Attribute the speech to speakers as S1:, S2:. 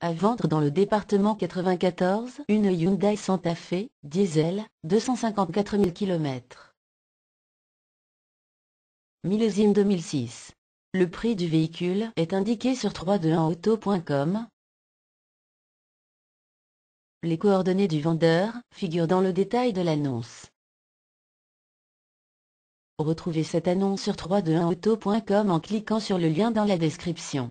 S1: À vendre dans le département 94, une Hyundai Santa Fe, diesel, 254 000 km. Millésime 2006. Le prix du véhicule est indiqué sur 321auto.com. Les coordonnées du vendeur figurent dans le
S2: détail de l'annonce. Retrouvez cette annonce sur 321auto.com en cliquant sur le lien dans la description.